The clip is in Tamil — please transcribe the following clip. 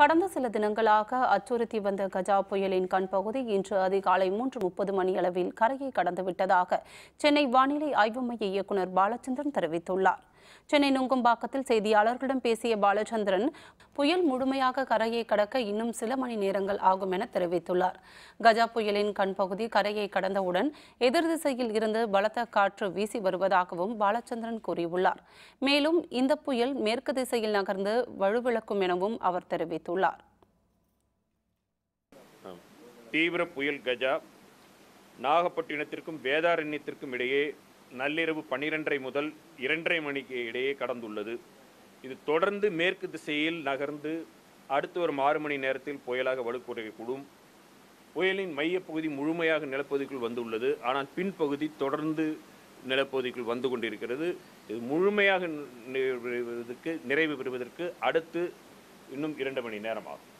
கடந்த சில தினங்களாக அச்சுறுத்தி வந்த கஜா புயலின் கண் பகுதி இன்று அதிகாலை மூன்று முப்பது மணியளவில் கரையை கடந்துவிட்டதாக சென்னை வானிலை ஆய்வு மைய இயக்குநர் பாலச்சந்திரன் தெரிவித்துள்ளார் சென்னை நுங்கம்பாக்கத்தில் செய்தியாளர்களிடம் பேசிய பாலச்சந்திரன் புயல் முழுமையாக கரையை கடக்க இன்னும் சில மணி நேரங்கள் ஆகும் என தெரிவித்துள்ளார் கஜா புயலின் கண்பகுதி கரையை கடந்தவுடன் எதிர் திசையில் இருந்து பலத்த காற்று வீசி வருவதாகவும் பாலச்சந்திரன் கூறியுள்ளார் மேலும் இந்த புயல் மேற்கு திசையில் நகர்ந்து வலுவிழக்கும் எனவும் அவர் தெரிவித்துள்ளார் தீவிர புயல் கஜா நாகப்பட்டினத்திற்கும் வேதாரண்யத்திற்கும் இடையே நள்ளிரவு பன்னிரண்டரை முதல் இரண்டரை மணிக்கு இடையே கடந்துள்ளது இது தொடர்ந்து மேற்கு திசையில் நகர்ந்து அடுத்து வரும் ஆறு மணி நேரத்தில் புயலாக வலுக்குறையக்கூடும் புயலின் மையப்பகுதி முழுமையாக நிலப்பகுதிக்குள் வந்துள்ளது ஆனால் பின்பகுதி தொடர்ந்து நிலப்பகுதிக்குள் வந்து கொண்டிருக்கிறது இது முழுமையாக நிறைவு பெறுவதற்கு நிறைவு பெறுவதற்கு அடுத்து இன்னும் இரண்டு மணி நேரம் ஆகும்